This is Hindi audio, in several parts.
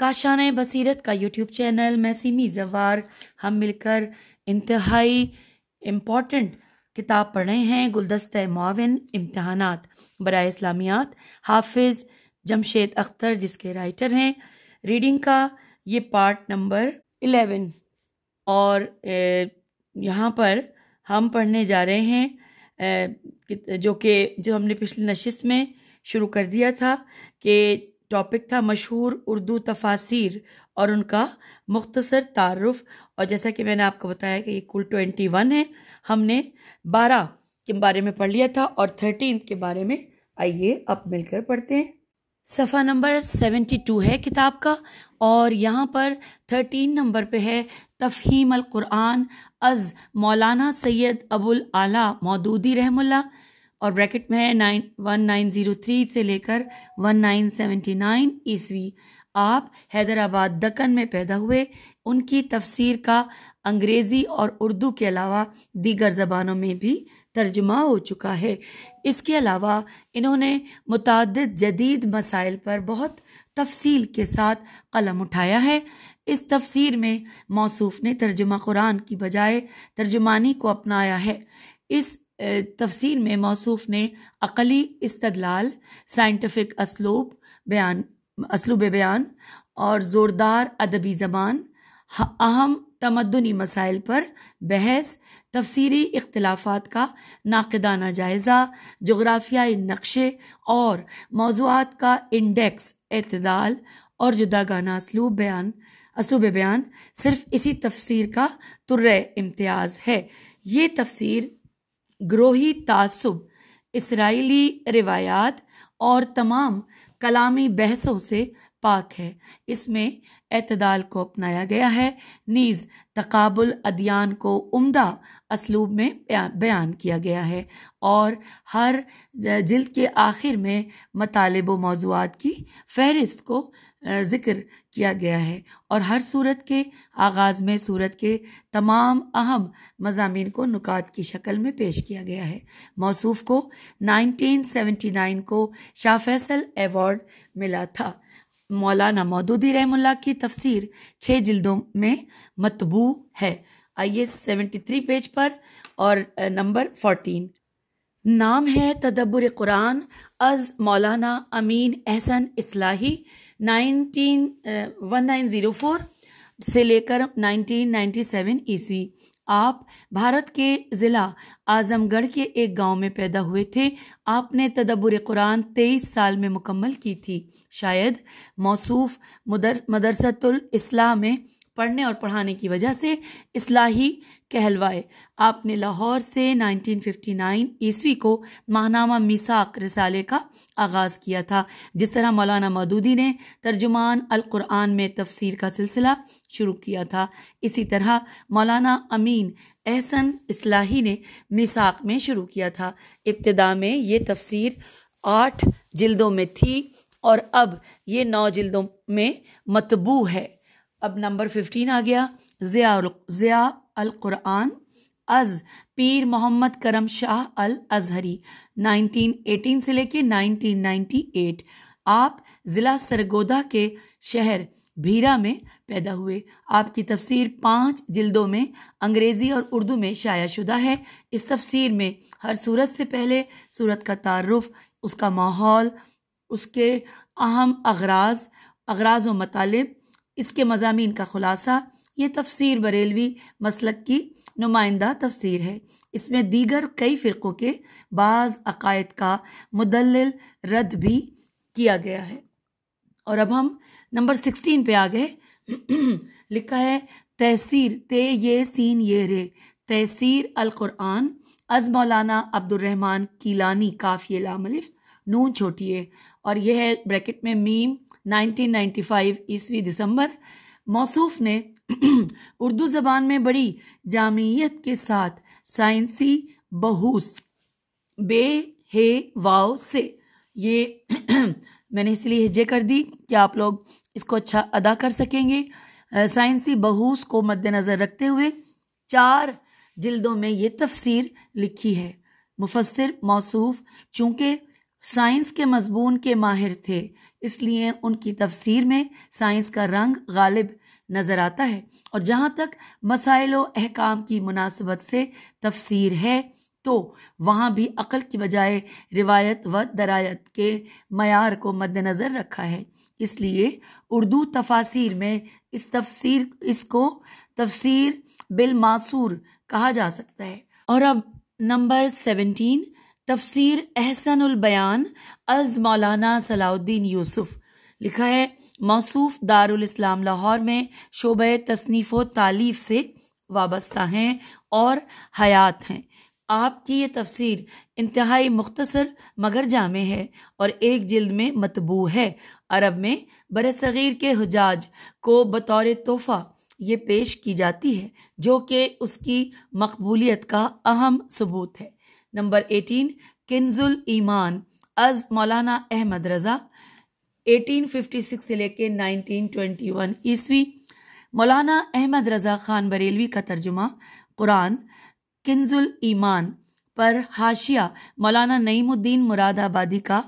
काशान बसीरत का यूट्यूब चैनल मैसीमी जवार हम मिलकर इंतहाई इम्पॉर्टेंट किताब पढ़ रहे हैं गुलदस्त माविन इम्तहानात बर इस्लामियात हाफिज़ जमशेद अख्तर जिसके राइटर हैं रीडिंग का ये पार्ट नंबर इलेवन और यहाँ पर हम पढ़ने जा रहे हैं जो कि जो हमने पिछली नशिस्त में शुरू कर दिया था कि टॉपिक था मशहूर उर्दू तफासिर और उनका मुख्तसर तारफ़ और जैसा कि मैंने आपको बताया कि ये कुल ट्वेंटी वन है हमने बारह के बारे में पढ़ लिया था और थर्टीन के बारे में आइए अब मिलकर पढ़ते हैं सफ़ा नंबर सेवेंटी टू है किताब का और यहाँ पर थर्टीन नंबर पे है तफ़हीम अल-कुरान अज़ मौलाना सैयद अबुल आला मौदूदी रहमुल्ला और ब्रैकेट में है nine one nine zero three से लेकर वन नाइन सेवेंटी नाइन ईस्वी आप हैदराबाद दक्कन में पैदा हुए उनकी तफसीर का अंग्रेज़ी और उर्दू के अलावा दीगर ज़बानों में भी तर्जुमा हो चुका है इसके अलावा इन्होंने मुतद जदीद मसाइल पर बहुत तफसील के साथ कलम उठाया है इस तफसीर में मौसू ने तर्जुमा कुरान की बजाय तर्जुमानी को अपनाया है इस तफसीर में मौसूफ ने अकली इस्तदलाल साइंटिफिक असलूब बयान असलूब बयान और ज़ोरदार अदबी ज़बान अहम तमदनी मसाइल पर बहस तफसीरी इख्लाफा का नाकदाना जायज़ा जग्राफियाई नक्शे और मौजूद का इंडेक्स अतदाल और जुदागाना असलूब बयान असलूब बयान सिर्फ इसी तफसीर का तुर्र इम्तियाज़ है ये तफसीर ग्रोही तासुब इसराइली रिवायात और तमाम कलामी बहसों से पाक है इसमें अतदाल को अपनाया गया है नीज तकाबुल अदियान को उम्दा असलूब में बयान किया गया है और हर जिल्द के आखिर में मतलब मौजूद की फहरिस्त को ज़िक्र किया गया है और हर सूरत के आगाज़ में सूरत के तमाम अहम मजामी को नुकात की शक्ल में पेश किया गया है मौसूफ को 1979 को शाह फैसल एवॉर्ड मिला था मौलाना मौदूदी रहमुल्ला की तफसीर छः जिल्दों में मतबू है आइए 73 पेज पर और नंबर 14 नाम है तदब्बर कुरान अज़ मौलाना अमीन एहसन इस्लाही 1904 से लेकर 1997 ईस्वी आप भारत के ज़िला आज़मगढ़ के एक गांव में पैदा हुए थे आपने तदब्बर कुरान तेईस साल में मुकम्मल की थी शायद मौसूफ मदरसतुल इस्लाम में पढ़ने और पढ़ाने की वजह से इसलाही कहलवाए आपने लाहौर से 1959 ईस्वी को माहनामा मिसाक रिसाले का आगाज़ किया था जिस तरह मौलाना मदूदी ने तर्जुमान अल कुरान में तफसीर का सिलसिला शुरू किया था इसी तरह मौलाना अमीन एहसन इसलाही ने मिसाक में शुरू किया था इब्तदा में ये तफसीर आठ जिल्दों में थी और अब ये नौ जिल्दों में मतबू है अब नंबर फिफ्टीन आ गया ज़िया ज़िया अल क़ुरान अज़ पीर मोहम्मद करम शाह अल अजहरी 1918 से लेके 1998 आप ज़िला सरगोदा के शहर भीरा में पैदा हुए आपकी तफसीर पाँच जिल्दों में अंग्रेज़ी और उर्दू में शाया शुदा है इस तफसीर में हर सूरत से पहले सूरत का तारफ़ उसका माहौल उसके अहम अगराज अगराज व मतालब इसके मजामीन का खुलासा ये तफसीर बरेलवी मसलक की नुमाइंदा तफसीर है इसमें दीगर कई फ़िरक़ों के बाज़ अकायद का मुदल रद्द भी किया गया है और अब हम नंबर सिक्सटीन पे आ गए लिखा है तहसीर ते ये सीन ये रे तहसीर अलकुरआन अज मौलाना अब्दुलरहमान कीलानी काफ़ी लामलिफ नून छोटिए और यह है ब्रैकेट में मीम 1995 ईस्वी दिसंबर मौसूफ ने उर्दू ज़बान में बड़ी जामियत के साथ साइंसी बहूस बे हे वाओ से ये मैंने इसलिए हिजे कर दी कि आप लोग इसको अच्छा अदा कर सकेंगे साइंसी बहूस को मद्देनज़र रखते हुए चार जिल्दों में ये तफसीर लिखी है मुफसर मौसूफ चूँकि साइंस के मजमून के माहिर थे इसलिए उनकी तफसीर में साइंस का रंग गालिब नज़र आता है और जहाँ तक मसाइल अहकाम की मुनासबत से तफसीर है तो वहाँ भी अक़ल की बजाय रिवायत व दरायत के मैार को मद्दनज़र रखा है इसलिए उर्दू तफासिर में इस तफसीर इसको तफसीर बिल कहा जा सकता है और अब नंबर सेवनटीन तफसीर अहसन बयान अज मौलाना सलाउद्दीन यूसुफ लिखा है मौसूफ दारुल इस्लाम लाहौर में शोब तसनीफ़ तालीफ से वाबस्ता हैं और हयात हैं आपकी ये तफसीर इंतहाई मुख्तसर मगर जामे है और एक जिल्द में मतबू है अरब में बरसगीर के हजाज को बतौर तोहफ़ा ये पेश की जाती है जो कि उसकी मकबूलियत का अहम सबूत है नंबर एटीन किन्जुल ईमान अज मौलाना अहमद रज़ा 1856 से लेके 1921 ट्वेंटी ईस्वी मौलाना अहमद रज़ा ख़ान बरेलवी का तर्जुमा कुरान किन्जुल ईमान पर हाशिया मौलाना नईमुद्दीन मुरादाबादी का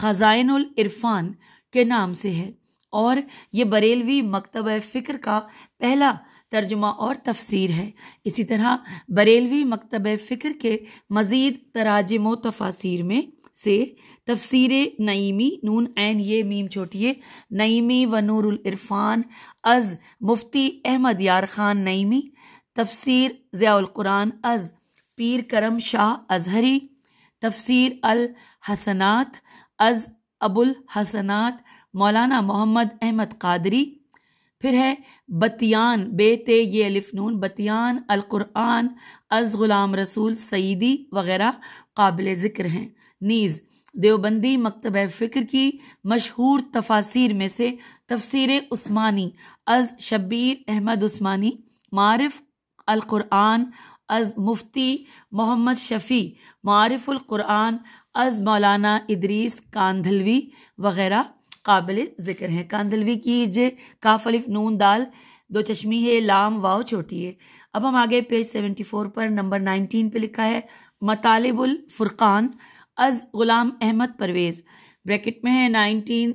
ख़जाइनुल इरफान के नाम से है और ये बरेलवी मकतब फ़िक्र का पहला तर्जुमा और तफसीर है इसी तरह बरेलवी मकतब फ़िक्र के मज़ीद तराजम व तफासिर में से तफसीर नईमी नून ऐन ये मीम छोटिए नईमी व नूरफ़ान अज़ मुफ्ती अहमद यार खान नईमी तफसीर ज़ियाल अज़ पीर करम शाह अजहरी तफसीर अल हसनात अज़ अबुल हसनात मौलाना मोहम्मद अहमद कादरी फिर है बतियान बेते ये अलिफ नून बतियान अलकुरान अज़ ग़ुलाम रसूल सईदी वगैरह काबिल ज़िक्र हैं नीज़ देवबंदी मकतब फ़िक्र की मशहूर तफासिर में से तफसर उस्मानी अज़ शब्बीर अहमद उस्मानी मारफ़ अलकुरान अज़ मुफ्ती मोहम्मद शफ़ी मारफ़ुल्कुरान अज़ मौलाना इदरीस कांधलवी वगैरह काबिल ज़िक्र हैं कांदलवी की काफलिफ नून दाल दो चश्मी है लाम वाव छोटी है अब हम आगे पेज सेवेंटी फोर पर नंबर नाइनटीन पे लिखा है मतालिबुल फुरकान अज गुलाम अहमद परवेज़ ब्रैकेट में है नाइनटीन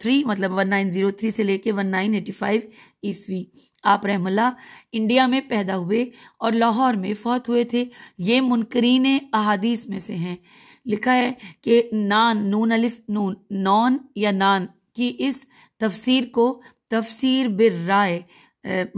थ्री मतलब वन नाइन ज़ीरो थ्री से लेके वन नाइन एटी फाइव ईस्वी आप रहमल्ला इंडिया में पैदा हुए और लाहौर में फौत हुए थे ये मुनकरीन अहादीस में से हैं लिखा है कि नान नून अलिफ नून नॉन या नान की इस तफसीर को तफसीर बिर राय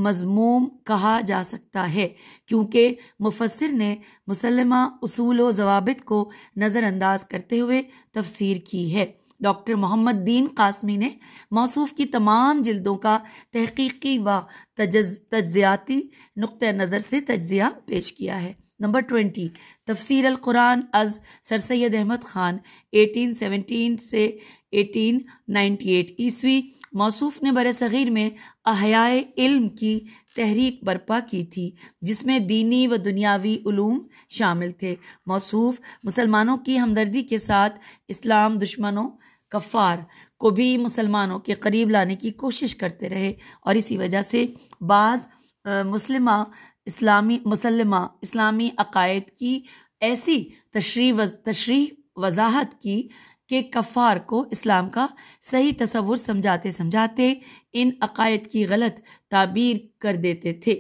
मजमूम कहा जा सकता है क्योंकि मुफसर ने मुसलमा असूल व जवाबित को नज़रअंदाज करते हुए तफसीर की है डॉक्टर मोहम्मद दीन कासमी ने मौसू की तमाम जल्दों का तहकीकी व तजियाती नुक़ नज़र से तजिया पेश किया है नंबर ट्वेंटी तफसीर कुरान अज सर सैद अहमद ख़ान 1817 से 1898 ईस्वी मौसूफ ने बर सग़ीर में अहयाए इल्म की तहरीक बर्पा की थी जिसमें दीनी व दुनियावी उलूम शामिल थे मौसूफ मुसलमानों की हमदर्दी के साथ इस्लाम दुश्मनों कफ़ार को भी मुसलमानों के करीब लाने की कोशिश करते रहे और इसी वजह से बाज़ मुसलमा इस्लामी मुसलमा इस्लामी अकायद की ऐसी तशरी वज, तशरी वजाहत की कि कफ़ार को इस्लाम का सही तस्वुर समझाते समझाते इन अकायद की गलत ताबीर कर देते थे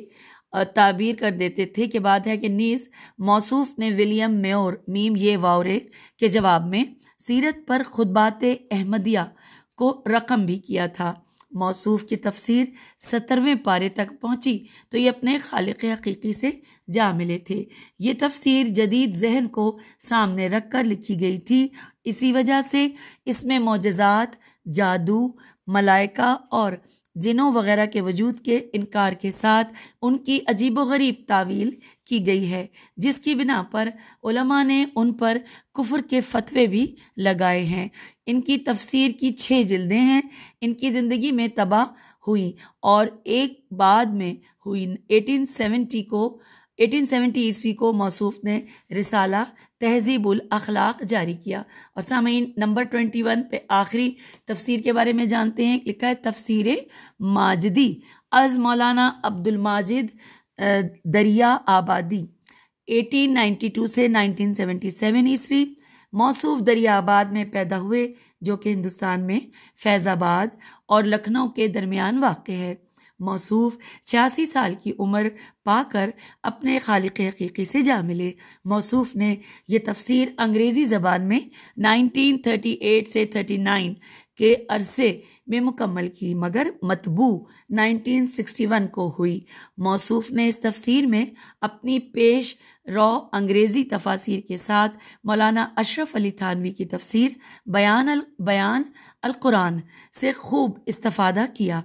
ताबीर कर देते थे कि बात है कि नीस मौसूफ ने विलियम म्योर मीम ये वावरे के जवाब में सीरत पर खुदबात अहमदिया को रकम भी किया था मौसूफ़ की तफसीर सत्तरवें पारे तक पहुँची तो ये अपने खालिक हकीकी से जा मिले थे ये तफसीर जदीद जहन को सामने रख कर लिखी गई थी इसी वजह से इसमें मोजात जादू मलाइका और जिनों वगैरह के वजूद के इनकार के साथ उनकी अजीबोगरीब गरीब तावील की गई है जिसकी बिना पर उलमा ने उन पर कुफर के फतवे भी लगाए हैं इनकी तफसीर की छः जिल्दें हैं इनकी ज़िंदगी में तबाह हुई और एक बाद में हुई 1870 को 1870 ईस्वी को मौसू ने रिसाला तहजीबुल अखलाक जारी किया और सामीन नंबर 21 पे आखिरी तफसीर के बारे में जानते हैं लिखा है तफसीर माजदी अज़ मौलाना अब्दुल माजिद दरिया आबादी 1892 से 1977 ईस्वी मौसूफ दरियाबाद में पैदा हुए जो कि हिंदुस्तान में फैज़ाबाद और लखनऊ के दरमियान वाक़ है मौसूफ छियासी साल की उम्र पाकर अपने खालिक हकीकी से जा मिले मौसूफ ने यह तफसीर अंग्रेज़ी ज़बान में 1938 से 39 के अरसे में मुकम्मल की मगर मतबू 1961 को हुई मौसूफ ने इस तफसीर में अपनी पेश रॉ अंग्रेज़ी तफासिर के साथ मौलाना अशरफ अली थानवी की तफसीर बयान अल बयान अल कुरान से खूब इस्तफादा किया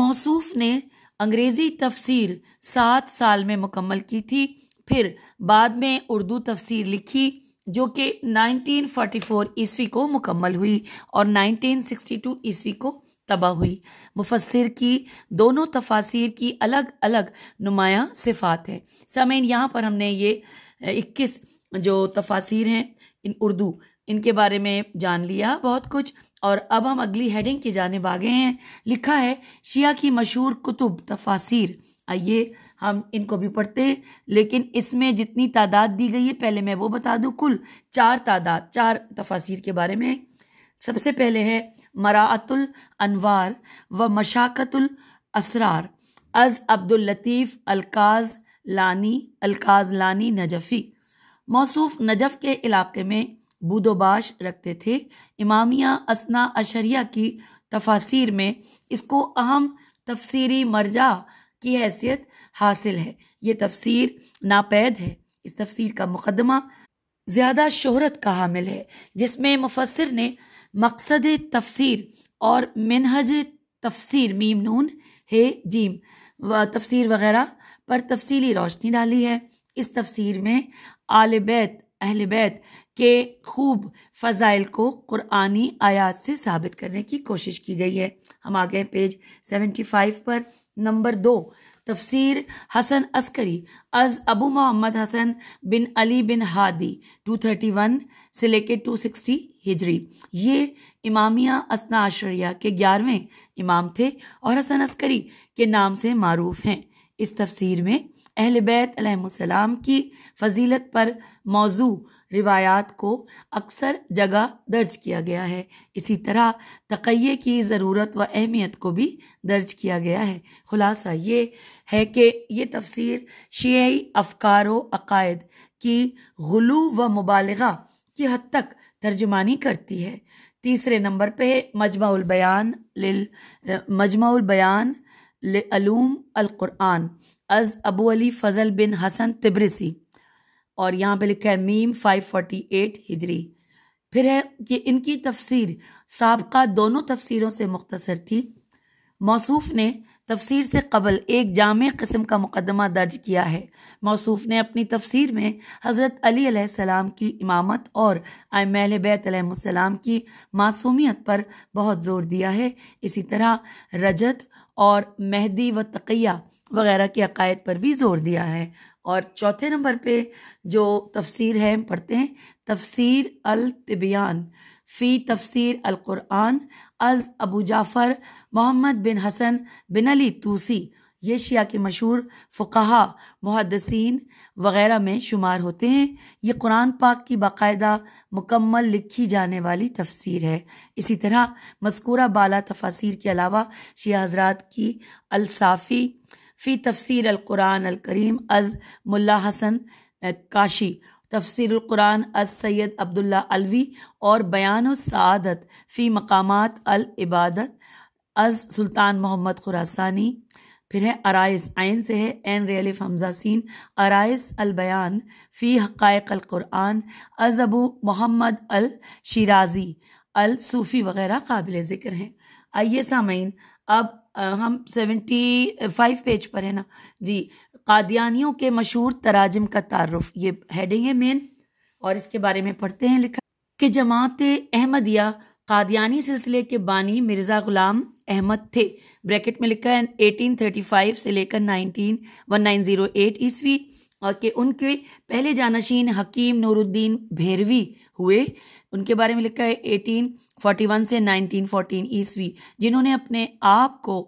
मौसूफ ने अंग्रेज़ी तफसीर सात साल में मुकम्मल की थी फिर बाद में उर्दू तफसीर लिखी जो कि 1944 ईस्वी को मुकम्मल हुई और 1962 ईस्वी को तबाह हुई मुफसर की दोनों तफासिर की अलग अलग नुमाया सिफात है समीन यहाँ पर हमने ये इक्कीस जो तफासिर हैं इन उर्दू इनके बारे में जान लिया बहुत कुछ और अब हम अगली हेडिंग की जानब आगे हैं लिखा है शिया की मशहूर कुतुब तफासिर आइए हम इनको भी पढ़ते हैं लेकिन इसमें जितनी तादाद दी गई है पहले मैं वो बता दूं कुल चार तादाद चार तफासिर के बारे में सबसे पहले है मरातुल अनवार व मशाकतुल असरार अज अब्दुल लतीफ़ अलकाज लानी अलकाज लानी नजफ़ी मौसूफ नजफ़ के इलाके में बुदोबाश रखते थे इमामिया असना अशरिया की तफासिर में इसको अहम तफसीरी मर्जा की हैसियत हासिल है ये तफसीर नापैद है इस तफसीर का मुकदमा ज़्यादा शोहरत का हामिल है जिसमें मुफसर ने मकसद तफसीर और मिनहज तफसीर मीम नून हे जीम व तफसीर वगैरह पर तफसीली रोशनी डाली है इस तफसीर में आल बैत अहल बैत के खूब फ़ज़ाइल को क़ुरानी आयात से साबित करने की कोशिश की गई है हम आ गए पेज सेवेंटी फाइव पर नंबर दो तफसीर हसन अस्करी अज अबू मोहम्मद हसन बिन अली बिन हादी टू थर्टी वन से लेके टू सिक्सटी हिजरी ये इमामिया असना आशरिया के ग्यारहवें इमाम थे और हसन अस्करी के नाम से मरूफ हैं इस तफसीर में अहल बैतम की फजीलत पर मौजू रिवायात को अक्सर जगह दर्ज किया गया है इसी तरह तकैये की ज़रूरत व अहमियत को भी दर्ज किया गया है खुलासा ये है कि ये तफसीर शी अफकार अकायद की गलू व मुबालगा की हद तक तर्जुमानी करती है तीसरे नंबर पे है मजमाउल बयान लिल मजमाउल बयान अलूम अलकुरान अज़ अबू अली फ़ज़ल बिन हसन तिब्रसी और यहाँ पे लिखा है मीम 548 हिजरी फिर है कि इनकी तफसीर सबका दोनों तफसीरों से मुख्तसर थी मौसूफ ने तफसीर से कबल एक जाम कस्म का मुकदमा दर्ज किया है मौसूफ ने अपनी तफसीर में हज़रत अली सलाम की इमामत और आम बैतम की मासूमियत पर बहुत ज़ोर दिया है इसी तरह रजत और मेहदी व तकिया वगैरह के अकायद पर भी ज़ोर दिया है और चौथे नंबर पे जो तफसीर है पढ़ते हैं तफसीर अल तिबियान फ़ी तफसीर अलकुरान अज़ अबू जाफ़र मोहम्मद बिन हसन बिन अली तूसी ये शिया के मशहूर फ़ुकाहा मुहदसिन वगैरह में शुमार होते हैं ये कुरान पाक की बाकायदा मुकम्मल लिखी जाने वाली तफसीर है इसी तरह मस्कूरा बाला तफासिर के अलावा शिया हजरात की अलसाफ़ी फ़ी तफसीर अलकुरान अलकरीम अज़ मुल्ला हसन काशी तफसरक़ुरान सैद अब्दुल्ला अलवी और बयान सदत फ़ी मकामात अल इबादत अज़ सुल्तान मोहम्मद खुरासानी फिर है अराइस आयन से है एन रेल हमजासन सीन अलबयान फ़ी हक़ाइक अलक़ुरान अज़ अबू मोहम्मद अल शराजी अल सूफ़ी वगैरह काबिल ज़िक्र हैं आइए सामीन अब हम सेवेंटी फाइव पेज पर है ना जी कादियानियों के मशहूर तराजम का तारफ़ ये हेडिंग है मेन और इसके बारे में पढ़ते हैं लिखा कि जमात अहमदिया कादियानी सिलसिले के बानी मिर्ज़ा ग़ुलाम अहमद थे ब्रैकेट में लिखा है 1835 से लेकर 19 ईस्वी और के उनके पहले जानशीन हकीम नूरुद्दीन भैरवी हुए उनके बारे में लिखा है 1841 से 1914 ईस्वी जिन्होंने अपने आप को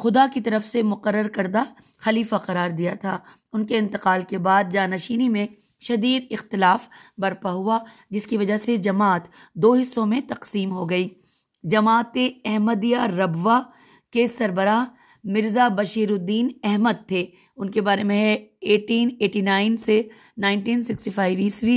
खुदा की तरफ से मुकर करदा खलीफा करार दिया था उनके इंतकाल के बाद जानशीनी में शदीद इख्तलाफ बरपा हुआ जिसकी वजह से जमात दो हिस्सों में तकसीम हो गई जमात अहमदिया रबवा के सरबराह मिर्ज़ा बशीरुद्दीन अहमद थे उनके बारे में है 1889 से 1965 ईस्वी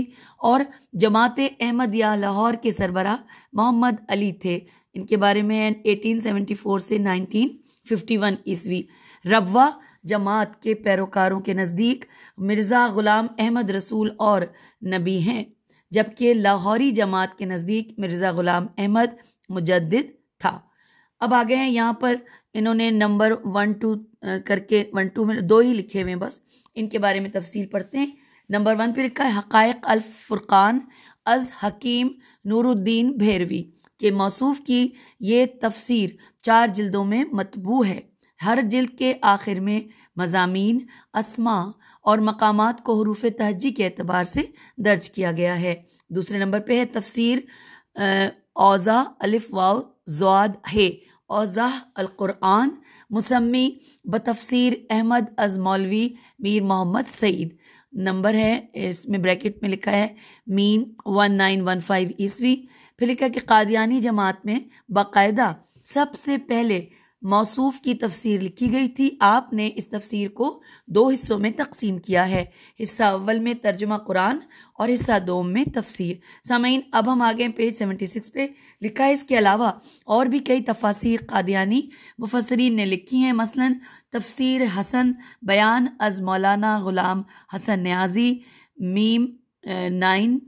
और जमात अहमदिया लाहौर के सरबराह मोहम्मद अली थे इनके बारे में 1874 से नाइनटीन फिफ्टी वन ईस्वी रबा जमात के पैरोकारों के नज़दीक मिर्ज़ा ग़ुलाम अहमद रसूल और नबी हैं जबकि लाहौरी जमात के नज़दीक मिर्ज़ा ग़ुलाम अहमद मुजद था अब आ गए हैं यहाँ पर इन्होंने नंबर वन टू करके वन टू में दो ही लिखे हुए हैं बस इनके बारे में तफसील पढ़ते हैं नंबर वन पे लिखा है हक़ायक अलफ़ुर्क़ान अज़ हकीम नूरुद्दीन भैरवी के मौसू की ये तफसीर चार जिल्दों में मतबू है हर जिल्द के आखिर में मजामी असमा और मकाम को हरूफ तहजी के अतबार से दर्ज किया गया है दूसरे नंबर पे है तफसीर ओज़ा अलिफ वाव जवाद है ओज़ा अलकुरान मुसम्मी बतफसीर अहमद अज मौलवी मीर मोहम्मद सईद नंबर है इसमें ब्रैकेट में लिखा है मीन वन नाइन वन फाइव ईस्वी फिर लिखा कि कादियानी जमात में बाकायदा सबसे पहले मौसूफ की तफसीर लिखी गई थी आपने इस तफसीर को दो हिस्सों में तकसीम किया है हिस्सा अव्वल में तर्जुमा कुरान और हिस्सा दो में तफसीर सामीन अब हम आगे पेज सेवेंटी सिक्स पे लिखा है इसके अलावा और भी कई तफासिर कादियानी मुफसरीन ने लिखी हैं मसलन तफसीर हसन बयान अज मौलाना ग़ुलाम हसन न्याजी मीम nine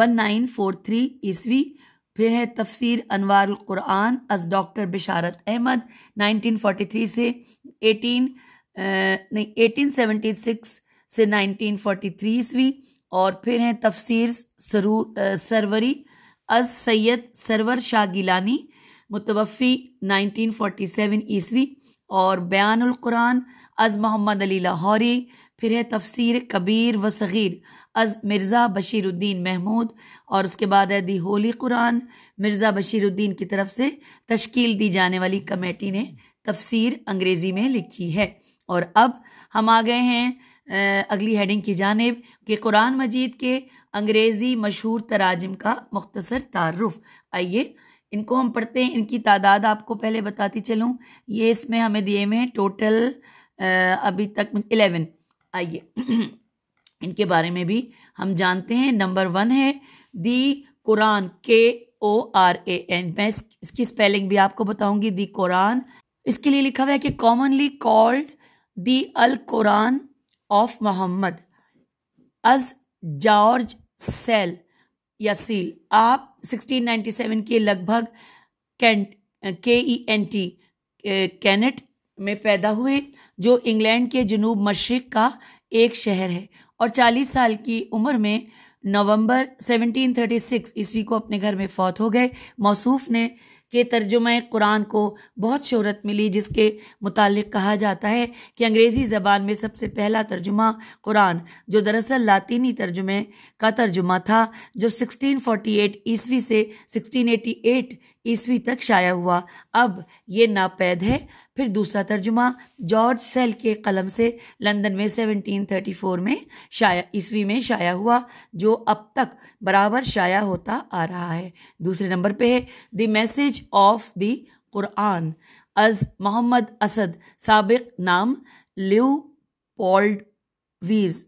one nine four three ईस्वी फिर है तफसीर अनवार क़ुरान अज डॉक्टर बिशारत अहमद 1943 से 18 नहीं 1876 से 1943 ईस्वी और फिर है तफसीर सरूर सरवरी अज सैयद सरवर शाह गिलानी मुतवफ़ी 1947 ईस्वी और बयान क़ुरान अज मोहम्मद अली लाहौरी फिर है तफसीर कबीर व सग़ीर अज मिर्ज़ा बशीरुद्दीन महमूद और उसके बाद है दी होली कुरान मिर्ज़ा बशीरुद्दीन की तरफ से तश्कील दी जाने वाली कमेटी ने तफसीर अंग्रेज़ी में लिखी है और अब हम आ गए हैं अगली हेडिंग की जानब कि कुरान मजीद के अंग्रेज़ी मशहूर तराजम का मुख्तसर तारफ़ आइए इनको हम पढ़ते हैं इनकी तादाद आपको पहले बताती चलूँ ये इसमें हमें दिए हुए हैं टोटल अभी तक इलेवन आइए इनके बारे में भी हम जानते हैं नंबर वन है दी कुरान के ओ आर ए एन मैं इसकी स्पेलिंग भी आपको बताऊंगी दी कुरान इसके लिए लिखा हुआ है कि commonly called the Alcoran of Mohammed अज जॉर्ज सेल यसील आप 1697 के लगभग कैंट के ई एन टी कैनेट में पैदा हुए जो इंग्लैंड के जनूब मशरक का एक शहर है और 40 साल की उम्र में नवंबर 1736 ईस्वी को अपने घर में फौत हो गए मौसूफ ने के तर्जुमे कुरान को बहुत शहरत मिली जिसके मुतालिक कहा जाता है कि अंग्रेज़ी ज़बान में सबसे पहला तर्जुमा कुरान जो दरअसल लातीनी तर्जुमे का तर्जुमा था जो 1648 ईस्वी से 1688 ईस्वी तक शाया हुआ अब ये नापैद है फिर दूसरा तर्जुमा जॉर्ज सेल के कलम से लंदन में 1734 में शाया ईस्वी में शाया हुआ जो अब तक बराबर शाया होता आ रहा है दूसरे नंबर पे है the message of the Quran अज मोहम्मद असद सबक नाम ल्यू पॉल्ड वीज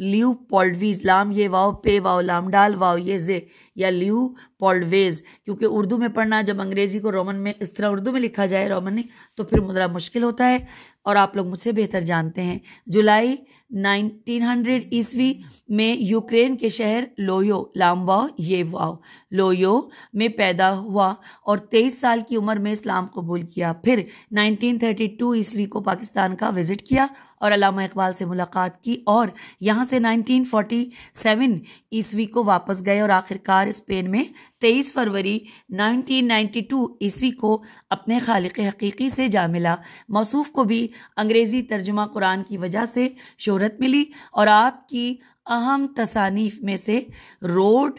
ल्यू पॉल्डवीज लाम ये वाओ पे वाओ लाम डाल वाओ ये जे या ल्यू पोल्डवेज क्योंकि उर्दू में पढ़ना जब अंग्रेजी को रोमन में इस तरह उर्दू में लिखा जाए रोमनी तो फिर मुद्रा मुश्किल होता है और आप लोग मुझसे बेहतर जानते हैं जुलाई 1900 ईस्वी में यूक्रेन के शहर लोयो वाओ ये वाओ लोयो में पैदा हुआ और 23 साल की उम्र में इस्लाम कबूल किया फिर 1932 ईस्वी को पाकिस्तान का विजिट किया और अलामा इकबाल से मुलाकात की और यहाँ से 1947 ईस्वी को वापस गए और आखिरकार स्पेन में 23 फरवरी 1992 ईस्वी को अपने खालिक हकीकी से जा मिला मौसू को भी अंग्रेज़ी तर्जुमा कुरान की वजह से शहरत मिली और आपकी अहम तसानीफ में से road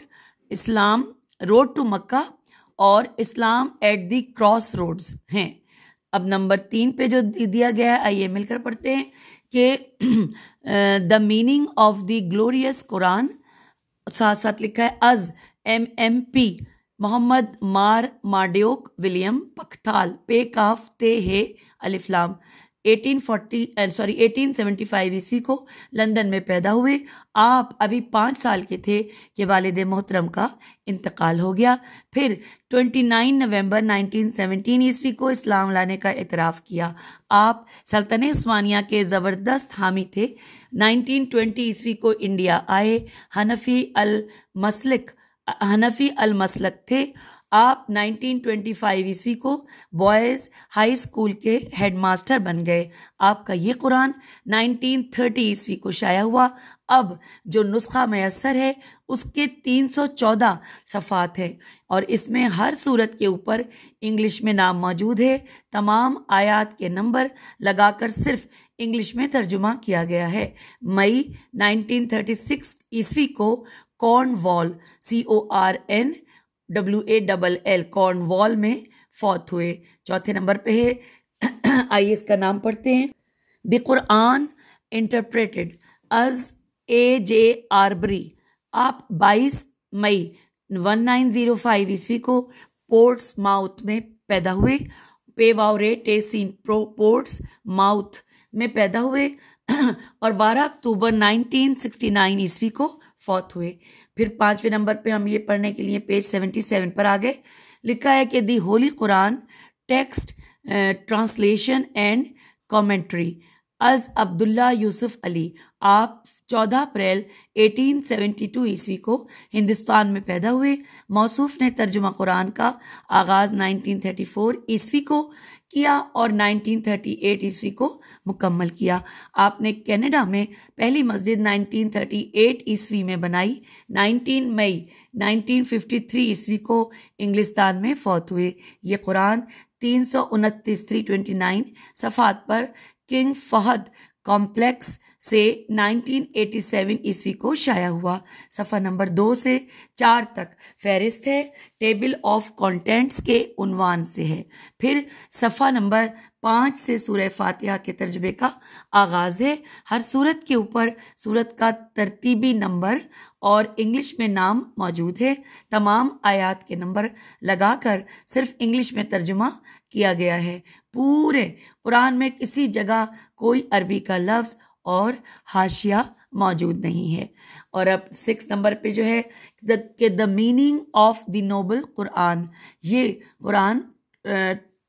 Islam road to Mecca और इस्लाम एट द्रॉस क्रॉस रोड्स हैं अब नंबर तीन पे जो दिया गया है आइए मिलकर पढ़ते हैं कि the meaning of the glorious Quran साथ साथ लिखा है अज M M P Mohammed Marmaduke William पखथाल पे काफ ते हे अलिफ्लाम 1840 एंड सॉरी 1875 ईस्वी को लंदन में पैदा हुए आप अभी पाँच साल के थे कि वालद मोहतरम का इंतकाल हो गया फिर 29 नवंबर 1917 ईस्वी को इस्लाम लाने का इतराफ़ किया आप सल्तन स्मानिया के ज़बरदस्त हामी थे 1920 ईस्वी को इंडिया आए हनफी अल मसलक हनफी अल मसलक थे आप 1925 ईस्वी को बॉयज़ हाई स्कूल के हेडमास्टर बन गए आपका ये कुरान 1930 ईस्वी को शाया हुआ अब जो नुस्खा मैसर है उसके 314 सफ़ात हैं और इसमें हर सूरत के ऊपर इंग्लिश में नाम मौजूद है तमाम आयात के नंबर लगाकर सिर्फ इंग्लिश में तर्जुमा किया गया है मई 1936 ईस्वी को वॉल C O R N W A double L Cornwall में फौत हुए चौथे नंबर पे है आइए इसका नाम पढ़ते हैं द कुरान इंटरप्रेटेड अज ए जे आरबरी आप 22 मई 1905 नाइन जीरो ईस्वी को पोर्ट्स माउथ में पैदा हुए पे पेवावरे टेसिन प्रो पोर्ट्स माउथ में पैदा हुए और 12 अक्टूबर 1969 ईस्वी को फौत हुए फिर पांचवें नंबर पे हम ये पढ़ने के लिए पेज सेवेंटी सेवन पर आ गए लिखा है कि the holy Quran text translation and commentary अज अब्दुल्ला यूसुफ अली आप 14 अप्रैल 1872 ईस्वी को हिंदुस्तान में पैदा हुए मौसूफ ने तर्जुमा कुरान का आगाज़ 1934 ईस्वी को किया और 1938 ईस्वी को मुकम्मल किया आपने कनाडा में पहली मस्जिद 1938 ईस्वी में बनाई 19 मई 1953 ईस्वी को इंग्लिस्तान में फौत हुए ये कुरान तीन सौ उनतीस थ्री ट्वेंटी नाइन सफ़ात पर किंग फहद कॉम्प्लेक्स से 1987 ईस्वी को शाया हुआ सफ़ा नंबर दो से चार तक फहरिस्त है टेबल ऑफ कंटेंट्स के उनवान से है फिर सफ़ा नंबर पाँच से सूर फातिहा के तर्जबे का आगाज़ है हर सूरत के ऊपर सूरत का तरतीबी नंबर और इंग्लिश में नाम मौजूद है तमाम आयात के नंबर लगाकर सिर्फ इंग्लिश में तर्जुमा किया गया है पूरे कुरान में किसी जगह कोई अरबी का लफ्ज़ और हाशिया मौजूद नहीं है और अब सिक्स नंबर पे जो है कि the meaning of the noble Quran ये कुरान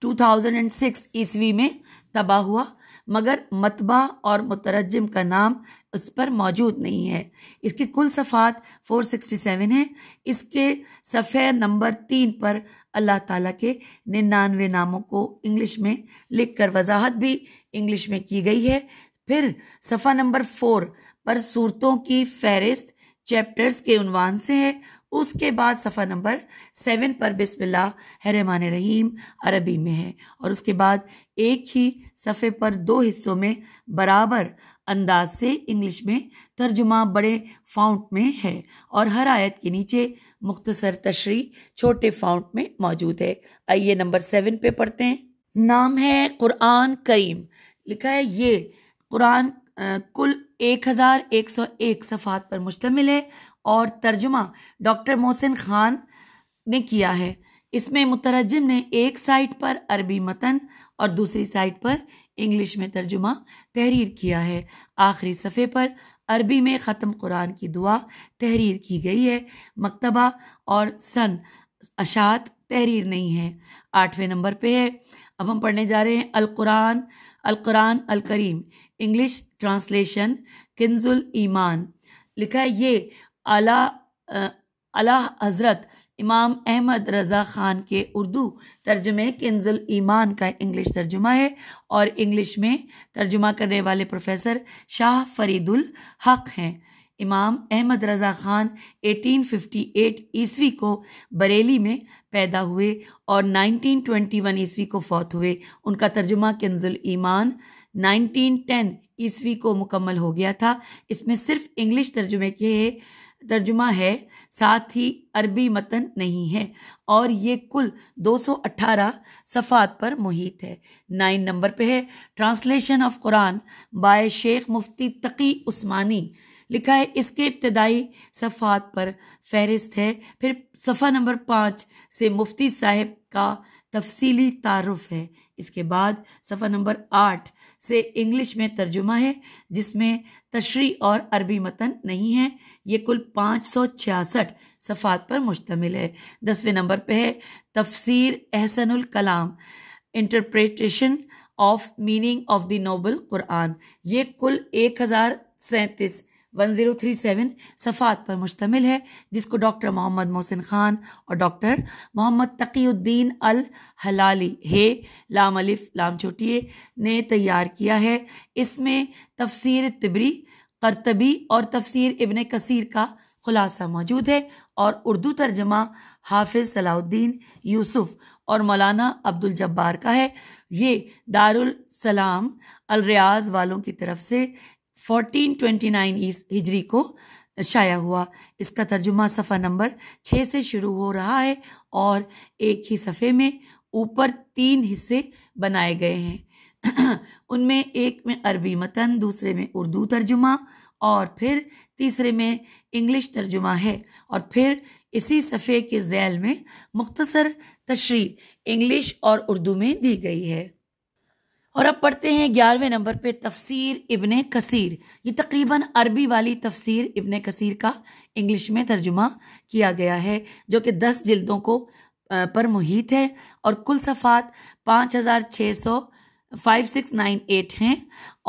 टू थाउजेंड एंड सिक्स ईस्वी में तबाह हुआ मगर मतबा और मुतरजम का नाम उस पर मौजूद नहीं है इसके कुल सफ़ात फोर सिक्सटी सेवन है इसके सफ़े नंबर तीन पर अल्लाह ताला के निन्यानवे नामों को इंग्लिश में लिखकर वजाहत भी इंग्लिश में की गई है फिर सफ़ा नंबर फोर पर सूरतों की फहरिस्त चैप्टर्स के उनवान से है उसके बाद सफ़ा नंबर सेवन पर बिस्मिल्लाह हरमान रहीम अरबी में है और उसके बाद एक ही सफ़े पर दो हिस्सों में बराबर अंदाज से इंग्लिश में तर्जुमा बड़े फाउंट में है और हर आयत के नीचे मुख्तसर तशरी छोटे फाउंट में मौजूद है आइए नंबर सेवन पे पढ़ते हैं नाम है कुरान करीम लिखा है ये कुरान कुल 1101 सफ़ात पर मुश्तमिल है और तर्जुमा डॉक्टर मोहसिन खान ने किया है इसमें मुतरजम ने एक साइट पर अरबी मतन और दूसरी साइट पर इंग्लिश में तर्जुमा तहरीर किया है आखिरी सफ़े पर अरबी में ख़त्म कुरान की दुआ तहरीर की गई है मकतबा और सन अशात तहरीर नहीं है आठवें नंबर पे है अब हम पढ़ने जा रहे हैं अल कुरान अल कुरान अल करीम इंग्लिश ट्रांसलेशन किन्जुल ईमान लिखा है ये अला अला हज़रत इमाम अहमद रज़ा ख़ान के उर्दू तर्जमे किन्जुल ईमान का इंग्लिश तर्जुमा है और इंग्लिश में तर्जुमा करने वाले प्रोफेसर शाह फरीदुल हक हैं इमाम अहमद रज़ा ख़ान 1858 ईस्वी को बरेली में पैदा हुए और 1921 ईस्वी को फौत हुए उनका तर्जुमा किन्जुल ईमान 1910 ईस्वी को मुकम्मल हो गया था इसमें सिर्फ इंग्लिश तर्जुमे के तर्जुमा है साथ ही अरबी मतन नहीं है और ये कुल 218 सफ़ात पर मुहित है नाइन नंबर पे है translation of Quran by Sheikh Mufti Taqi Usmani लिखा है इसके इब्तदाई सफ़ात पर फहरिस्त है फिर सफ़ा नंबर पाँच से मुफ्ती साहब का तफसीली तारफ़ है इसके बाद सफ़ा नंबर आठ से इंग्लिश में तर्जुमा है जिसमें तशरी और अरबी मतन नहीं है ये कुल पाँच सौ छियासठ सफ़ात पर मुश्तमिल है दसवें नंबर पे है तफसीर एहसनुल कलाम interpretation of meaning of the noble Quran ये कुल एक हज़ार सैंतीस 1037 सफ़ात पर मुश्तमिल है जिसको डॉक्टर मोहम्मद मोहसिन खान और डॉक्टर मोहम्मद तकीुद्दीन अल हलाली हे लाम अलिफ लाम छोटिए ने तैयार किया है इसमें तफसीर तिबरी करतबी और तफसीर इबन कसीर का खुलासा मौजूद है और उर्दू तर्जमा हाफिज सलाउद्दीन यूसुफ और मौलाना अब्दुल जब्बार का है ये दारुल सलाम अलरियाज वालों की तरफ से 1429 ईस हिजरी को शाया हुआ इसका तर्जुमा सफ़ा नंबर छः से शुरू हो रहा है और एक ही सफ़े में ऊपर तीन हिस्से बनाए गए हैं उनमें एक में अरबी मतन दूसरे में उर्दू तर्जुमा और फिर तीसरे में इंग्लिश तर्जुमा है और फिर इसी सफ़े के जैल में मुख्तसर तशरी इंग्लिश और उर्दू में दी गई है और अब पढ़ते हैं ग्यारहवें नंबर पे तफसीर इब्ने कसीर ये तकरीबन अरबी वाली तफसीर इब्ने कसीर का इंग्लिश में तर्जुमा किया गया है जो कि दस जिल्दों को पर मुहित है और कुल सफ़ात पाँच हज़ार छः सौ फाइव सिक्स नाइन एट हैं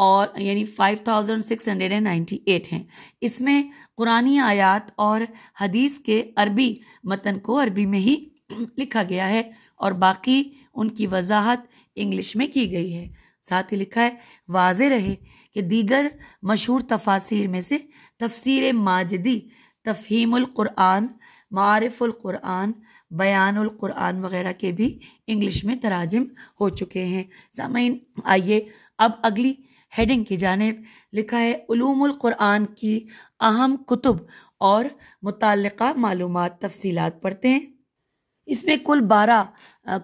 और यानी five thousand six hundred and ninety eight हैं इसमें कुरानी आयात और हदीस के अरबी मतन को अरबी में ही लिखा गया है और बाकी उनकी वजाहत इंग्लिश में की गई है साथ ही लिखा है वाज रहे कि दीगर मशहूर तफासिर में से तफसीर माजदी तफहीमुल कुरान मारफुल कुरान बयानुल कुरान वगैरह के भी इंग्लिश में तराजम हो चुके हैं सामीन आइए अब अगली हेडिंग की जानब लिखा है उलूमुल कुरान की अहम कुतुब और मुतल मालूम तफसीलात पढ़ते हैं इसमें कुल बारह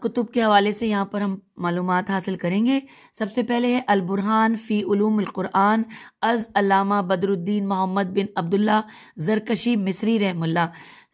कुतुब के हवाले से यहाँ पर हम मालूम हासिल करेंगे सबसे पहले है अलबुरहान फ़ी फ़ीलूमक़ुरान अज़ अलामा बदरुद्दीन मोहम्मद बिन अब्दुल्ला जरकशी मिसरी रहमुल्ला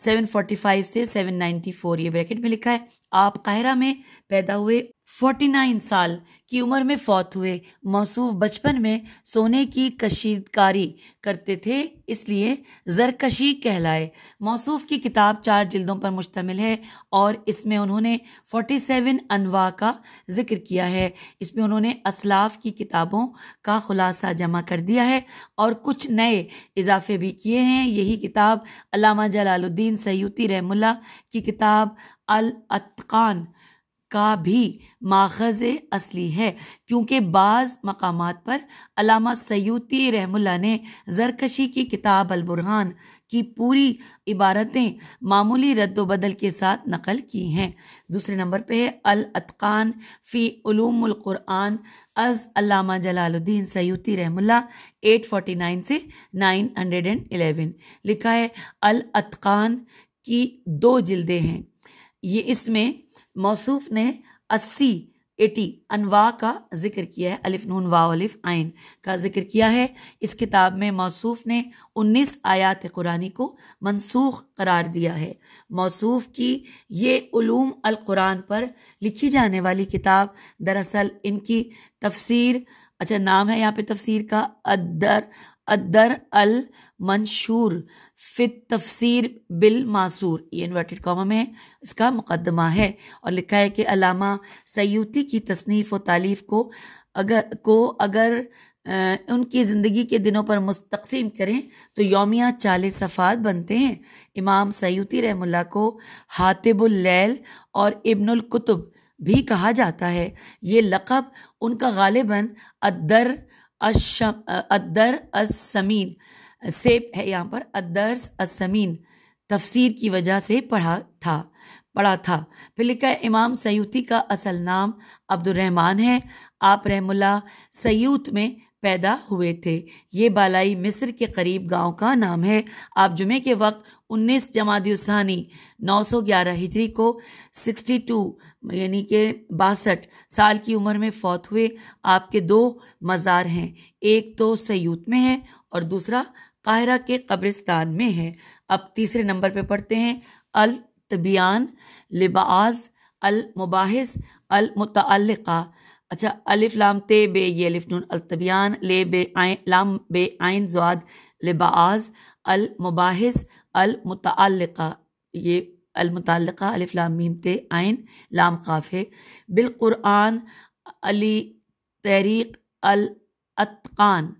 745 से 794 ये ब्रैकेट में लिखा है आप काहिरा में पैदा हुए 49 साल की उम्र में फौत हुए मौसूफ बचपन में सोने की कशीदकारी करते थे इसलिए जरकशी कहलाए मौसूफ की किताब चार जिल्दों पर मुश्तमिल है और इसमें उन्होंने 47 अनवा का जिक्र किया है इसमें उन्होंने असलाफ की किताबों का खुलासा जमा कर दिया है और कुछ नए इजाफे भी किए हैं यही किताब अलामा जलालुद्दीन सयूती रहमुल्ला की किताब अल अतकान का भी माखज असली है क्योंकि बाज़ मकाम पर अलामा सयूती रहमुल्ला ने जरकशी की किताब अलबुरहान की पूरी इबारतें मामूली रद्दबदल के साथ नकल की हैं दूसरे नंबर पे है अल अतकान फ़ी अज़ अलामा जलालुद्दीन सयूती रहमुल्ला 849 से 911 लिखा है अल अतकान की दो जिल्दें हैं ये इसमें मौसूफ ने अस्सी एटी अनवा का जिक्र किया है अलिफ नून वा अलिफ आइन का जिक्र किया है इस किताब में मौसूफ ने उन्नीस आयात कुरानी को मनसूख करार दिया है मौसूफ की ये उलूम अल कुरान पर लिखी जाने वाली किताब दरअसल इनकी तफसीर अच्छा नाम है यहाँ पे तफसीर का अदर अदर अल मंशूर फित तफसीर बिल मासूर ये इन्वर्टेड कॉमा में इसका मुकदमा है और लिखा है कि अलामा सयूती की तसनीफ़ व तालीफ को अगर को अगर आ, उनकी ज़िंदगी के दिनों पर मुस्तकसीम करें तो योमिया चाले सफ़ात बनते हैं इमाम सयूती रहमुल्ला को हातिबुल्लैल और इब्नुल भी कहा जाता है ये लक़ब उनका गालिबन अदर अशम अदर असमीन से है यहाँ पर अदर्स असमीन तफसीर की वजह से पढ़ा था पढ़ा था फिर लिखा है इमाम सयूती का असल नाम अब्दुलरहमान है आप रहमुल्ला सयूत में पैदा हुए थे ये बालाई मिस्र के करीब गांव का नाम है आप जुमे के वक्त 19 जमादानी 911 हिजरी को 62 यानी के बासठ साल की उम्र में फौत हुए आपके दो मज़ार हैं एक तो सयूत में है और दूसरा कायरा के कब्रिस्तान में है अब तीसरे नंबर पे पढ़ते हैं अल तबियान लिबाज अल मुबाहिस अल मुतअल्लिका अच्छा अलिफ लाम ते बे ये अलिफ नून अलतबियान ले बे आय लाम बे आइन जवाद लिबाज अल मुबाहिस अल मुतअल्लिका ये मुतअल्लिका अलिफ लाम मीम ते आइन लाम काफ़े कुरान अली तहरीक अल अतकान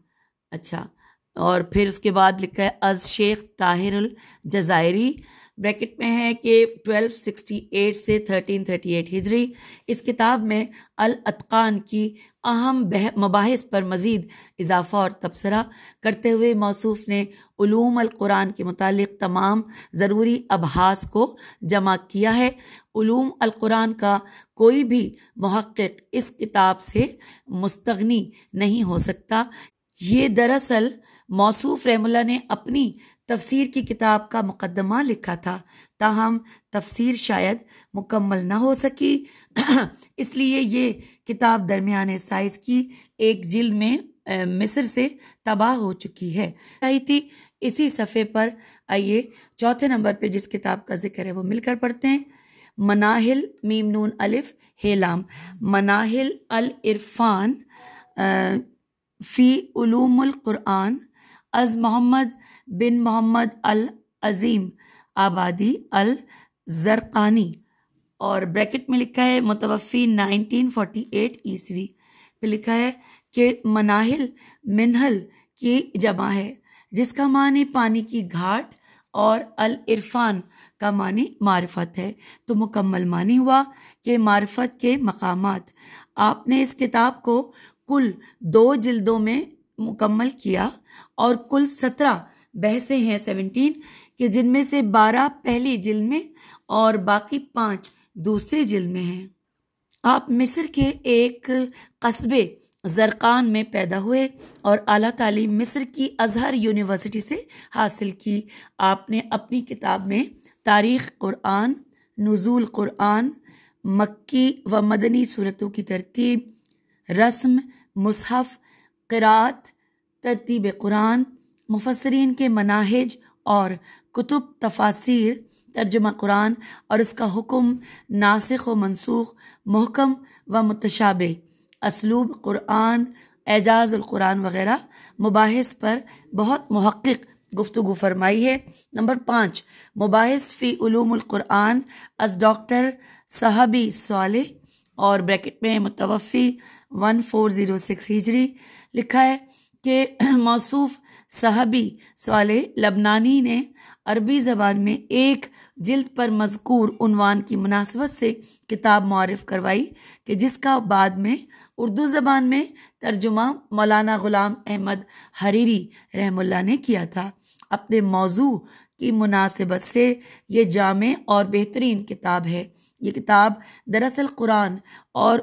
अच्छा और फिर उसके बाद लिखा है अज शेख ताहिर जज़ायरी ब्रैकेट में है कि 1268 से 1338 हिजरी इस किताब में अल अतकान की अहम मबास पर मज़ीद इजाफ़ा और तबसरा करते हुए मौसू ने अल कुरान के मुतालिक तमाम ज़रूरी अबहास को जमा किया है अल कुरान का कोई भी महक् इस किताब से मुस्तगनी नहीं हो सकता ये दरअसल मौसूफ रहमुल्ला ने अपनी तफसीर की किताब का मुकदमा लिखा था ताहम तफसीर शायद मुकम्मल ना हो सकी इसलिए ये किताब दरमियान साइज़ की एक जिल्द में मिस्र से तबाह हो चुकी है आई थी इसी सफ़े पर आइए चौथे नंबर पे जिस किताब का जिक्र है वो मिलकर पढ़ते हैं मनाहिल मीम नून अलिफ हेलाम मनाहिल अल इरफान फ़ी उलूमुल क़ुरान अज मोहम्मद बिन मोहम्मद अल अज़ीम आबादी अल जरकानी और ब्रैकेट में लिखा है मुतवफ़ी 1948 फोटी ईस्वी पे लिखा है कि मनाहिल मिनहल की जमा है जिसका मानी पानी की घाट और अल इरफान का मानी मारफत है तो मुकम्मल मानी हुआ कि मारफत के मकामात आपने इस किताब को कुल दो जिल्दों में मुकम्मल किया और कुल सत्रह बहसें हैं सेवनटीन के जिनमें से बारह पहली जिल में और बाकी पाँच दूसरी जिल में हैं आप मिस्र के एक कस्बे जरकान में पैदा हुए और अला तालीम मिस्र की अजहर यूनिवर्सिटी से हासिल की आपने अपनी किताब में तारीख़ क़ुरान नज़ुल क़ुरान मक्की व मदनी सूरतों की तरतीब रस्म मुसहफ़ क़रात तरतीब कुरान मुफसरीन के मनाहज और कुतुब तफासिर तर्जुमा कुरान और उसका हुक्म नासिक व मनसूख महकम व मतशाब इसलूब कुरान एजाज कुरान वगैरह मुबास पर बहुत महक् गुफ्तु फरमाई है नंबर पाँच मुबास फ़ी ूमकुरान अस डॉक्टर साहबी साल और ब्रैकेट में मुतवफ़ी वन फोर ज़ीरो सिक्स हिजरी लिखा है कि मौसूफ साहबी सवाल लबनानी ने अरबी ज़बान में एक जिल्द पर मजकूर उनवान की मुनासबत से किताब मौरफ करवाई कि जिसका बाद में उर्दू ज़बान में तर्जुमा मौलाना ग़ुलाम अहमद हरीरी रहमुल्ला ने किया था अपने मौजू की मुनासिबत से ये जाम और बेहतरीन किताब है ये किताब दरअसल कुरान और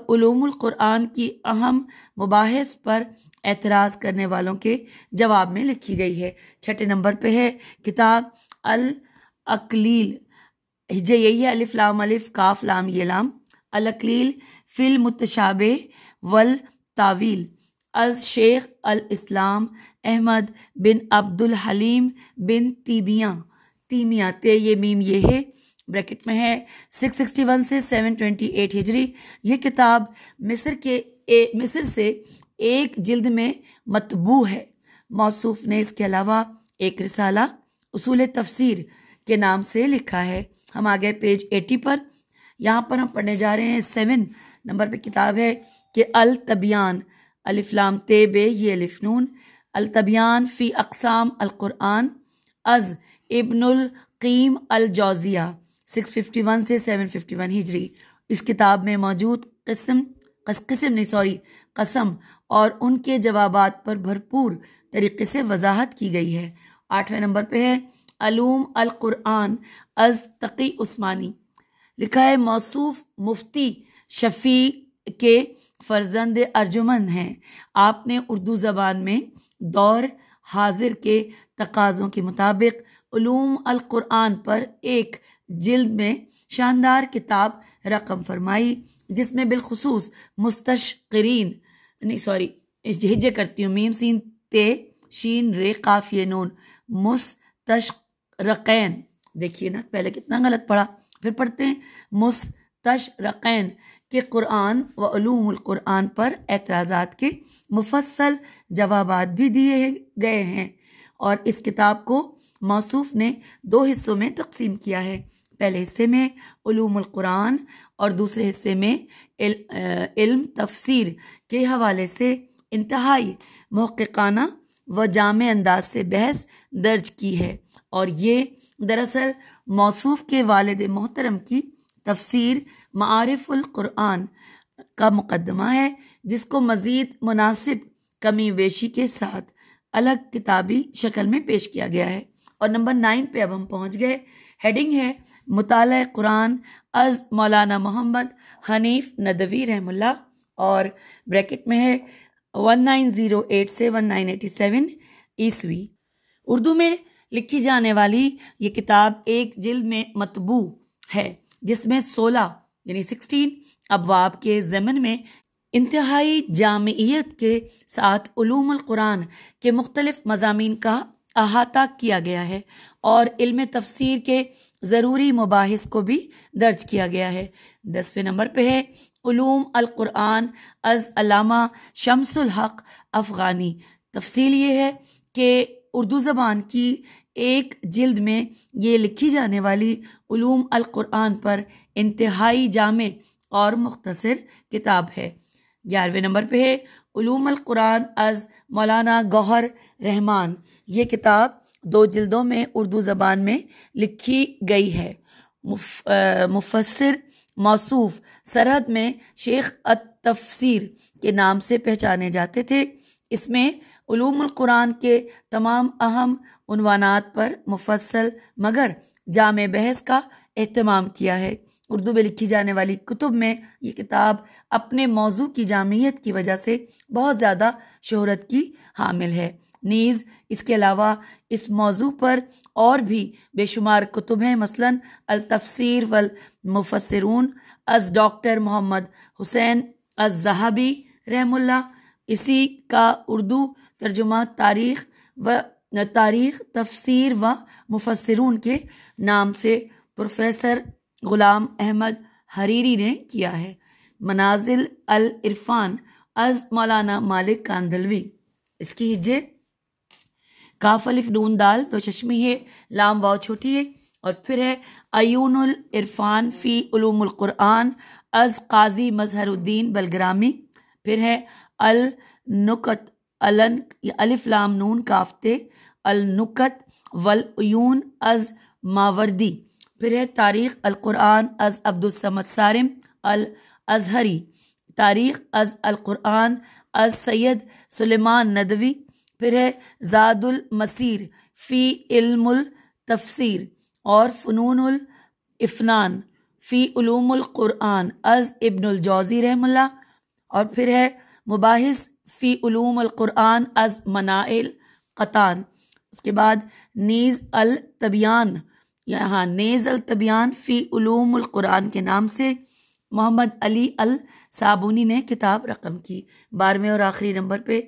क़ुरान की अहम मुबास पर एतराज़ करने वालों के जवाब में लिखी गई है छठे नंबर पे है किताब अल अकलील हिजे यही है अलिफ लाम अलिफ काफ लाम ये लाम अल अकलील फिल मुतशाबे वल तावील अज शेख अल इस्लाम अहमद बिन अब्दुल हलीम बिन तीबिया तीमिया ते ये मीम ये है ब्रैकेट में है 661 से 728 हिजरी ये किताब मिस्र के ए, मिस्र से एक जिल्द में मतबू है मौसूफ ने इसके अलावा एक रिसाला उसूल तफसीर के नाम से लिखा है हम आ गए पेज 80 पर यहाँ पर हम पढ़ने जा रहे हैं सेवन नंबर पे किताब है कि अल तबियान अलिफ्लाम तेब ये अलिफनून अल तबियान फ़ी अकसाम अल अलकुरान अज़ इब्नुल कीम अल जौज़िया 651 से 751 हिजरी इस किताब में मौजूद किस्म कस किस्म नहीं सॉरी कसम और उनके जवाबात पर भरपूर तरीके से वजाहत की गई है आठवें नंबर पे है अलूम अल कुरान अज तकी उस्मानी लिखा है मौसूफ मुफ्ती शफी के फर्जंद अर्जुमन हैं आपने उर्दू ज़बान में दौर हाजिर के तकाज़ों के मुताबिक अलूम अल कुरान पर एक जिल्द में शानदार किताब रकम फरमाई जिसमें बिलखसूस मुस्तरीन नहीं सॉरी हिज करती हूँ मीम सीन ते शीन रे काफिय नून मुस्तरकैन देखिए ना पहले कितना गलत पढ़ा फिर पढ़ते हैं मुस्तरकैन के कुरान व कुरान पर एतराज़ा के मुफसल जवाब भी दिए गए हैं और इस किताब को मौसू ने दो हिस्सों में तकसीम किया है पहले हिस्से में क़ुरान और दूसरे हिस्से में इल, इल्म तफसीर के हवाले से इंतहाई महक़ाना व जाम अंदाज से बहस दर्ज की है और ये दरअसल मौसूफ के वालद मोहतरम की तफसीर मारफ़ुल्क़ुरान का मुकदमा है जिसको मज़ीद मुनासिब कमी वेशी के साथ अलग किताबी शक्ल में पेश किया गया है और नंबर नाइन पे अब हम पहुंच गए हेडिंग है मुताल कुरान अज़ मौलाना मोहम्मद हनीफ नदवी रहमुल्ला और ब्रैकेट में है 1908 से 1987 ईस्वी उर्दू में लिखी जाने वाली ये किताब एक जिल्द में मतबू है जिसमें 16 यानी 16 अबवाब के ज़मन में इंतहाई जामियत के साथ ूमल कुरान के मुख्तलिफ मजामी का अहाता किया गया है और इल्म तफसीर के ज़रूरी मुबास को भी दर्ज किया गया है दसवें नंबर पे है ूम अलकुरान अज़ अलामा शमसुल हक अफ़गानी तफसील ये है कि उर्दू ज़बान की एक जिल्द में ये लिखी जाने वाली ूम अलकुरान पर इंतहाई जाम और मुख्तर किताब है ग्यारहवें नंबर पे है अल अलकुरान अज़ मौलाना गौहर रहमान ये किताब दो जिल्दों में उर्दू ज़बान में लिखी गई है मुफ, आ, मुफसर मौसूफ सरहद में शेख तफसीर के नाम से पहचाने जाते थे इसमें क़ुरान के तमाम अहम उनवानात पर मुफसल मगर जाम बहस का अहतमाम किया है उर्दू में लिखी जाने वाली कुतुब में ये किताब अपने मौजू की जामियत की वजह से बहुत ज़्यादा शहरत की हामिल है नीज़ इसके अलावा इस मौजू पर और भी बेशुमार कुतुब हैं मसलन अलतफसर वल मुफसरून अज डॉक्टर मोहम्मद हुसैन अज जहाबी रहमुल्ला इसी का उर्दू तर्जुमा तारीख व तारीख तफसीर व मुफसरून के नाम से प्रोफेसर ग़ुलाम अहमद हरीरी ने किया है मनाजिल अल इरफान अज मौलाना मालिक कांदलवी इसकी हिज्जे काफ अलिफ नून दाल तो चश्मी है लाम वाव छोटी है और फिर है अयून इरफान फ़ी उलूमुल क़ुरान अज काजी मजहरुद्दीन बलग्रामी फिर है अल नुकत अलन अलिफ लाम नून काफ्ते अल नुकत वल अयून अज मावर्दी फिर है तारीख़ अल क़ुरान अज अब्दुलसमद सारिम अल अजहरी तारीख़ अज अल क़ुरान अज सैयद सुलेमान नदवी फिर है जादुल मसीर फ़ी इल्मुल तफसीर और फ़नूनुल इफ़नान फ़ी उलूमुल क़ुरान अज़ इब्नुल जौज़ी रहमल्ला और फिर है मुबाहिस फ़ी उलूमुल क़ुरान अज़ मनाइल क़तान उसके बाद नीज़ अल तबियान यहाँ नेज़ अल तबियान फ़ी उलूमुल क़ुरान के नाम से मोहम्मद अली अल साबुनी ने किताब रकम की बारहवें और आखिरी नंबर पे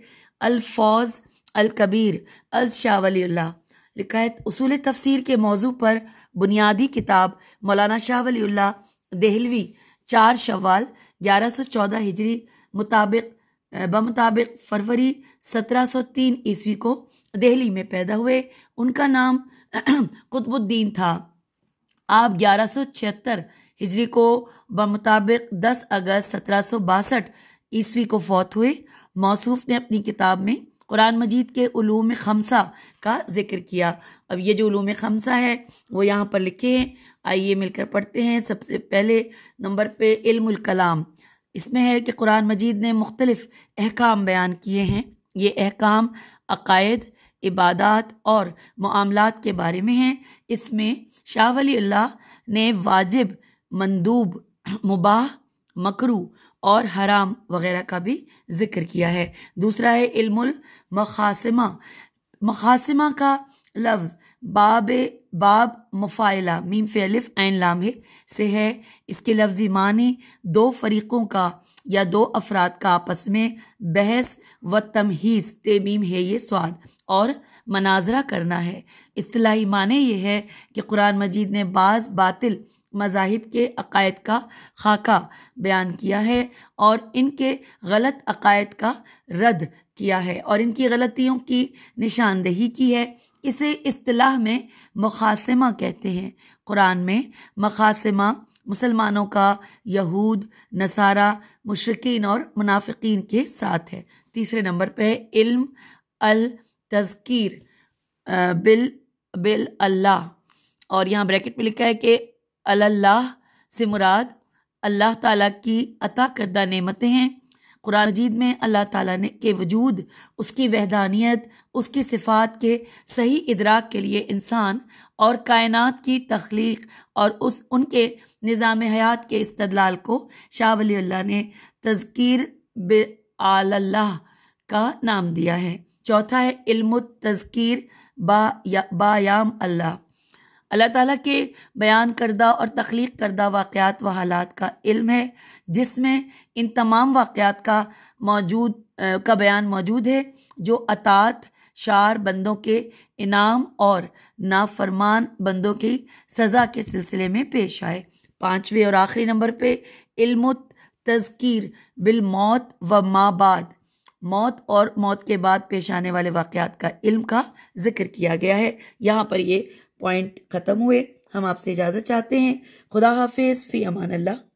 अल्फौज़ अल कबीर अज शाह वली लिखा है उसूल तफसीर के मौजू पर बुनियादी किताब मौलाना शाह वली दहलवी चार शवाल 1114 हिजरी मुताबिक बमुताबिक फरवरी 1703 ईस्वी को दिल्ली में पैदा हुए उनका नाम कुतुबुद्दीन था आप 1176 हिजरी को बमुताबिक 10 अगस्त सत्रह ईस्वी को फौत हुए मौसूफ ने अपनी किताब में कुरान मजीद के ूम खमसा का जिक्र किया अब ये जो ूम खमसा है वो यहाँ पर लिखे हैं आइए मिलकर पढ़ते हैं सबसे पहले नंबर पे इल्मुल कलाम इसमें है कि कुरान मजीद ने मुख्तलिफ़ अहकाम बयान किए हैं ये अहकाम अकायद इबादत और मामलात के बारे में हैं इसमें शाह वली अल्लाह ने वाजिब मंदूब मुबाह मकरू और हराम वगैरह का भी जिक्र किया है दूसरा है इल्मुल मखासिमा मखासिमा का लफ्ज़ बाब बाब मुफाइला मीम फेलिफ एन लामे से है इसके लफ्जी माने दो फरीकों का या दो अफराद का आपस में बहस व तमहीज़ तेमीम है ये स्वाद और मनाजरा करना है अतलाही माने ये है कि कुरान मजीद ने बाज़ बातिल मज़ाहब के अकायद का खाका बयान किया है और इनके गलत अकायद का रद्द किया है और इनकी गलतियों की निशानदेही की है इसे अतलाह में मखासमा कहते हैं कुरान में मखासमा मुसलमानों का यहूद नसारा मुशरकिन और मुनाफिकीन के साथ है तीसरे नंबर पर है इल्म अल तज़कीर बिल बिल अल्लाह और यहाँ ब्रैकेट में लिखा है कि अल्लाह से मुराद अल्लाह ताला की अता करदा नेमतें हैं कुरान मजीद में अल्लाह ताला ने के वजूद उसकी वहदानियत उसकी सिफात के सही इदराक के लिए इंसान और कायनात की तख्लीक और उस उनके निज़ाम हयात के इस्तलाल को शाह वली अल्लाह ने तज़कीर बल्लाह का नाम दिया है चौथा है इल्म तज़कीर बा या, बायाम अल्लाह अल्लाह ताला के बयान करदा और तख्लीक करदा वाक़ात व हालात का इल्म है जिसमें इन तमाम वाक़ात का मौजूद का बयान मौजूद है जो अतात शार बंदों के इनाम और नाफरमान बंदों की सज़ा के सिलसिले में पेश आए पाँचवें और आखिरी नंबर पर इल्म तस्कीर बिल मौत व बाद मौत और मौत के बाद पेश आने वाले वाक़ात का इल्म का जिक्र किया गया है यहाँ पर ये पॉइंट ख़त्म हुए हम आपसे इजाज़त चाहते हैं खुदा हाफिज़ फ़ी अमान अल्लाह